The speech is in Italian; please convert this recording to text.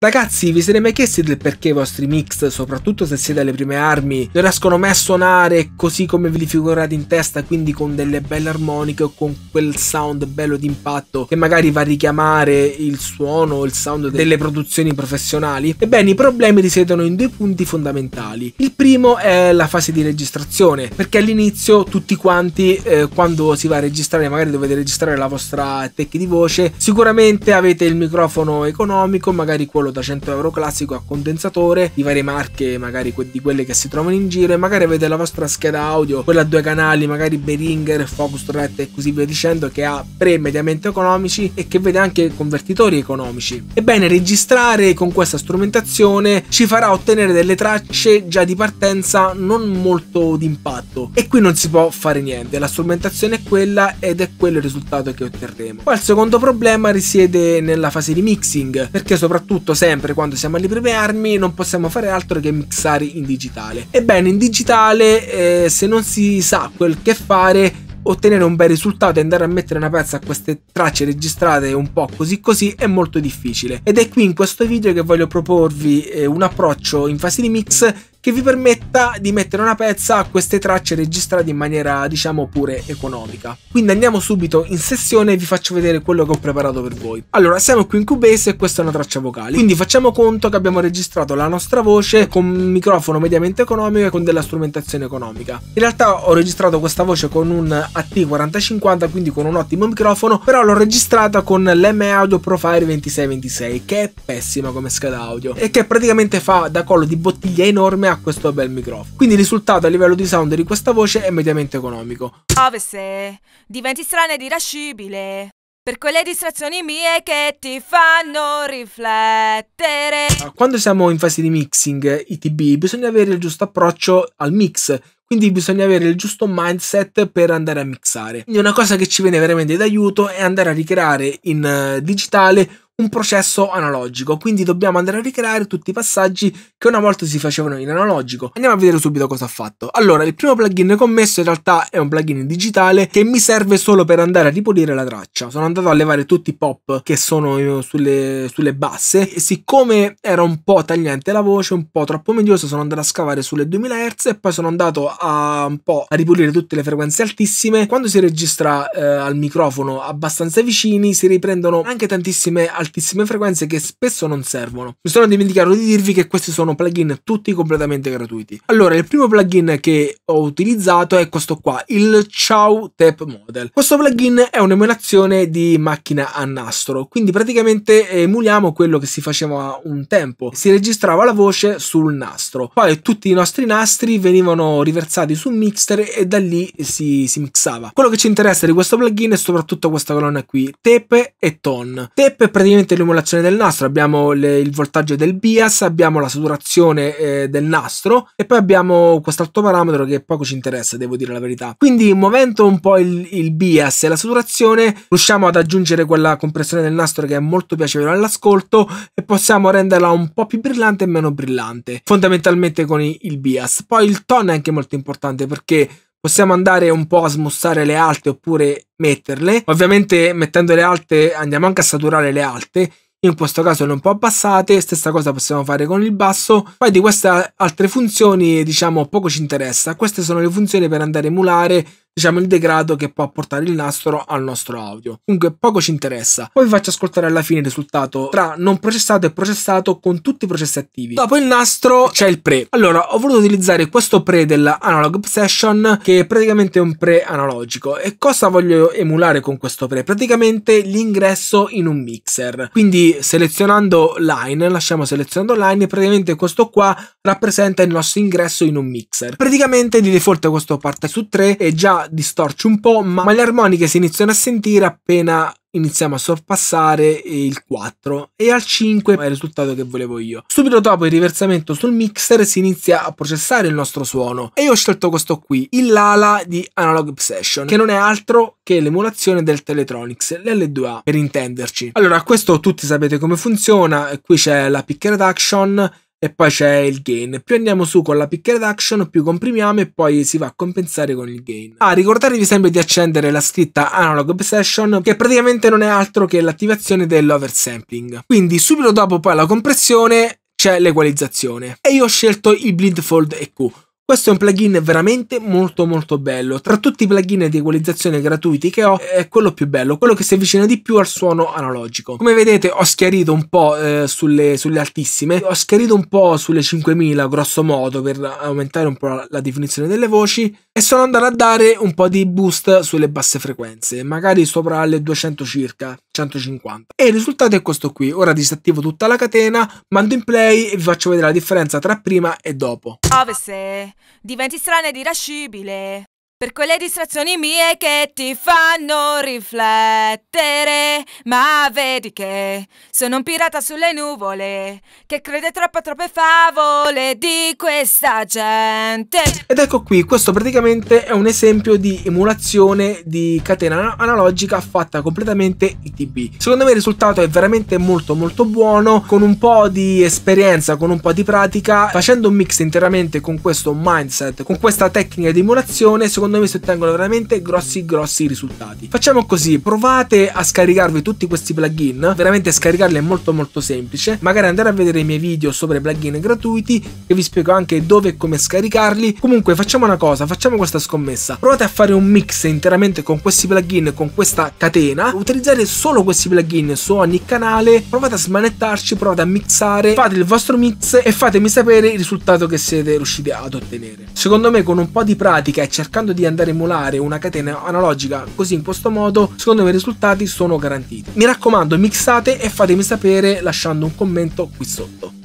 Ragazzi, vi siete mai chiesti del perché i vostri mix, soprattutto se siete alle prime armi, non riescono mai a suonare così come ve li figurate in testa, quindi con delle belle armoniche o con quel sound bello d'impatto che magari va a richiamare il suono o il sound delle produzioni professionali? Ebbene, i problemi risiedono in due punti fondamentali. Il primo è la fase di registrazione, perché all'inizio tutti quanti, eh, quando si va a registrare, magari dovete registrare la vostra tech di voce, sicuramente avete il microfono economico, magari quello cavallo da 100 euro classico a condensatore di varie marche, magari di quelle che si trovano in giro e magari avete la vostra scheda audio, quella a due canali, magari Beringer, Focusrite e così via dicendo che ha pre mediamente economici e che vede anche convertitori economici. Ebbene, registrare con questa strumentazione ci farà ottenere delle tracce già di partenza non molto d'impatto e qui non si può fare niente, la strumentazione è quella ed è quello il risultato che otterremo. Poi il secondo problema risiede nella fase di mixing perché soprattutto sempre quando siamo alle prime armi non possiamo fare altro che mixare in digitale. Ebbene, in digitale eh, se non si sa quel che fare ottenere un bel risultato e andare a mettere una pezza a queste tracce registrate un po' così così è molto difficile ed è qui in questo video che voglio proporvi eh, un approccio in fase di mix che vi permetta di mettere una pezza a queste tracce registrate in maniera diciamo pure economica. Quindi andiamo subito in sessione e vi faccio vedere quello che ho preparato per voi. Allora siamo qui in Cubase e questa è una traccia vocale, quindi facciamo conto che abbiamo registrato la nostra voce con un microfono mediamente economico e con della strumentazione economica. In realtà ho registrato questa voce con un AT4050 quindi con un ottimo microfono, però l'ho registrata con l'M Audio Profire 2626 che è pessima come scheda audio e che praticamente fa da collo di bottiglia enorme a questo bel microfono. Quindi il risultato a livello di sound di questa voce è mediamente economico. Ovese, diventi strana ed irascibile. Per quelle distrazioni mie che ti fanno riflettere. Ah, quando siamo in fase di mixing ITB bisogna avere il giusto approccio al mix, quindi bisogna avere il giusto mindset per andare a mixare. Quindi una cosa che ci viene veramente d'aiuto è andare a ricreare in eh, digitale un processo analogico, quindi dobbiamo andare a ricreare tutti i passaggi che una volta si facevano in analogico. Andiamo a vedere subito cosa ha fatto. Allora, il primo plugin che ho messo in realtà è un plugin digitale che mi serve solo per andare a ripulire la traccia. Sono andato a levare tutti i pop che sono eh, sulle, sulle basse e siccome era un po' tagliente la voce, un po' troppo mediosa, sono andato a scavare sulle 2000 Hz e poi sono andato a un po' a ripulire tutte le frequenze altissime. Quando si registra eh, al microfono abbastanza vicini si riprendono anche tantissime altissime altissime frequenze che spesso non servono. Mi sono dimenticato di dirvi che questi sono plugin tutti completamente gratuiti. Allora, il primo plugin che ho utilizzato è questo qua, il Ciao Tap Model. Questo plugin è un'emulazione di macchina a nastro, quindi praticamente emuliamo quello che si faceva un tempo. Si registrava la voce sul nastro, poi tutti i nostri nastri venivano riversati su un mixer e da lì si, si mixava. Quello che ci interessa di questo plugin è soprattutto questa colonna qui, tape e ton. Tape è praticamente praticamente l'emulazione del nastro, abbiamo le, il voltaggio del bias, abbiamo la saturazione eh, del nastro e poi abbiamo quest'altro parametro che poco ci interessa, devo dire la verità. Quindi muovendo un po' il, il bias e la saturazione riusciamo ad aggiungere quella compressione del nastro che è molto piacevole all'ascolto e possiamo renderla un po' più brillante e meno brillante, fondamentalmente con il bias. Poi il tono è anche molto importante perché possiamo andare un po' a smussare le alte oppure metterle. Ovviamente mettendo le alte andiamo anche a saturare le alte in questo caso le un po' abbassate, stessa cosa possiamo fare con il basso, poi di queste altre funzioni diciamo poco ci interessa, queste sono le funzioni per andare a emulare diciamo, il degrado che può portare il nastro al nostro audio. Comunque poco ci interessa. Poi vi faccio ascoltare alla fine il risultato tra non processato e processato con tutti i processi attivi. Dopo il nastro c'è il pre. Allora, ho voluto utilizzare questo pre dell'analog obsession che è praticamente un pre analogico. E cosa voglio emulare con questo pre? Praticamente l'ingresso in un mixer. Quindi selezionando line, lasciamo selezionando line, praticamente questo qua rappresenta il nostro ingresso in un mixer. Praticamente di default questo parte su 3 e già distorce un po', ma, ma le armoniche si iniziano a sentire appena iniziamo a sorpassare il 4 e al 5 è il risultato che volevo io. Subito dopo il riversamento sul mixer si inizia a processare il nostro suono e io ho scelto questo qui, il Lala di Analog Obsession, che non è altro che l'emulazione del Teletronics, l'L2A per intenderci. Allora, questo tutti sapete come funziona, qui c'è la pick reduction e poi c'è il gain. Più andiamo su con la pick reduction, più comprimiamo e poi si va a compensare con il gain. Ah, ricordatevi sempre di accendere la scritta analog obsession, che praticamente non è altro che l'attivazione dell'oversampling. Quindi subito dopo poi la compressione c'è l'equalizzazione. E io ho scelto il blindfold EQ. Questo è un plugin veramente molto molto bello. Tra tutti i plugin di equalizzazione gratuiti che ho è quello più bello, quello che si avvicina di più al suono analogico. Come vedete ho schiarito un po' eh, sulle, sulle, altissime, ho schiarito un po' sulle 5000 grosso modo per aumentare un po' la, la definizione delle voci e sono andato a dare un po' di boost sulle basse frequenze, magari sopra le 200 circa, 150. E il risultato è questo qui, ora disattivo tutta la catena, mando in play e vi faccio vedere la differenza tra prima e dopo. Ovese, diventi strana ed irascibile. Per quelle distrazioni mie che ti fanno riflettere, ma vedi che sono un pirata sulle nuvole, che crede troppo a troppe favole di questa gente. Ed ecco qui, questo praticamente è un esempio di emulazione di catena analogica fatta completamente ITB. Secondo me il risultato è veramente molto molto buono, con un po' di esperienza, con un po' di pratica, facendo un mix interamente con questo mindset, con questa tecnica di emulazione, secondo secondo me si ottengono veramente grossi grossi risultati. Facciamo così, provate a scaricarvi tutti questi plugin, veramente scaricarli è molto molto semplice, magari andare a vedere i miei video sopra i plugin gratuiti che vi spiego anche dove e come scaricarli. Comunque facciamo una cosa, facciamo questa scommessa, provate a fare un mix interamente con questi plugin, con questa catena, utilizzare solo questi plugin su ogni canale, provate a smanettarci, provate a mixare, fate il vostro mix e fatemi sapere il risultato che siete riusciti ad ottenere. Secondo me con un po' di pratica e cercando di di andare a emulare una catena analogica, così in questo modo secondo me i risultati sono garantiti. Mi raccomando mixate e fatemi sapere lasciando un commento qui sotto.